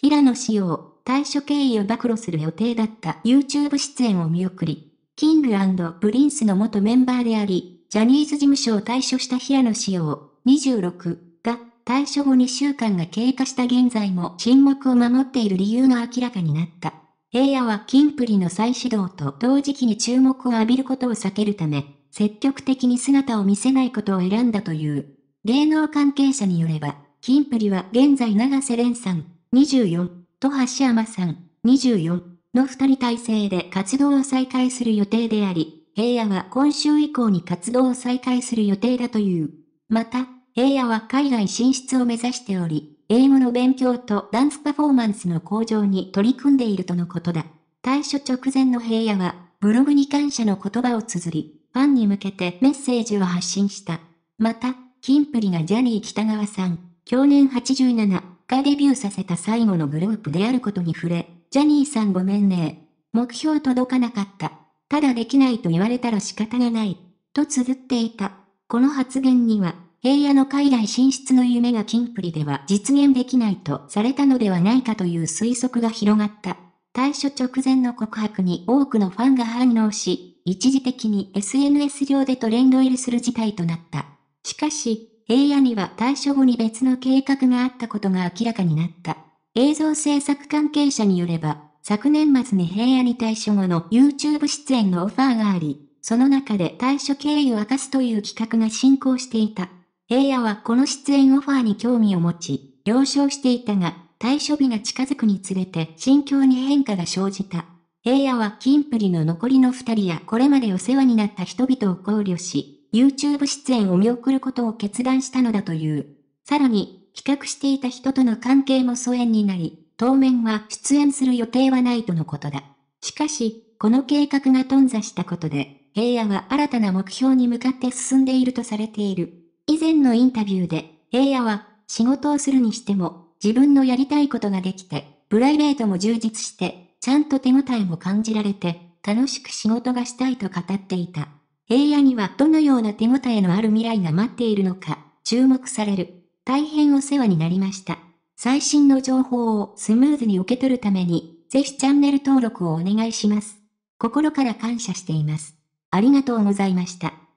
平野紫耀、退所経緯を暴露する予定だった YouTube 出演を見送り、キングプリンスの元メンバーであり、ジャニーズ事務所を退所した平野紫耀、26が、退所後2週間が経過した現在も沈黙を守っている理由が明らかになった。平野はキンプリの再始動と同時期に注目を浴びることを避けるため、積極的に姿を見せないことを選んだという。芸能関係者によれば、キンプリは現在長瀬廉さん、24と橋山さん、24の二人体制で活動を再開する予定であり、平野は今週以降に活動を再開する予定だという。また、平野は海外進出を目指しており、英語の勉強とダンスパフォーマンスの向上に取り組んでいるとのことだ。退所直前の平野は、ブログに感謝の言葉を綴り、ファンに向けてメッセージを発信した。また、キンプリがジャニー北川さん、去年87、がデビューさせた最後のグループであることに触れ、ジャニーさんごめんね。目標届かなかった。ただできないと言われたら仕方がない。と綴っていた。この発言には、平野の海外進出の夢がキンプリでは実現できないとされたのではないかという推測が広がった。退所直前の告白に多くのファンが反応し、一時的に SNS 上でトレンド入りする事態となった。しかし、平野には退所後に別の計画があったことが明らかになった。映像制作関係者によれば、昨年末に平野に退所後の YouTube 出演のオファーがあり、その中で退所経緯を明かすという企画が進行していた。平野はこの出演オファーに興味を持ち、了承していたが、退所日が近づくにつれて心境に変化が生じた。平野はキンプリの残りの二人やこれまでお世話になった人々を考慮し、YouTube 出演を見送ることを決断したのだという。さらに、企画していた人との関係も疎遠になり、当面は出演する予定はないとのことだ。しかし、この計画が頓挫したことで、平野は新たな目標に向かって進んでいるとされている。以前のインタビューで、平野は、仕事をするにしても、自分のやりたいことができて、プライベートも充実して、ちゃんと手応えも感じられて、楽しく仕事がしたいと語っていた。平野にはどのような手応えのある未来が待っているのか、注目される。大変お世話になりました。最新の情報をスムーズに受け取るために、ぜひチャンネル登録をお願いします。心から感謝しています。ありがとうございました。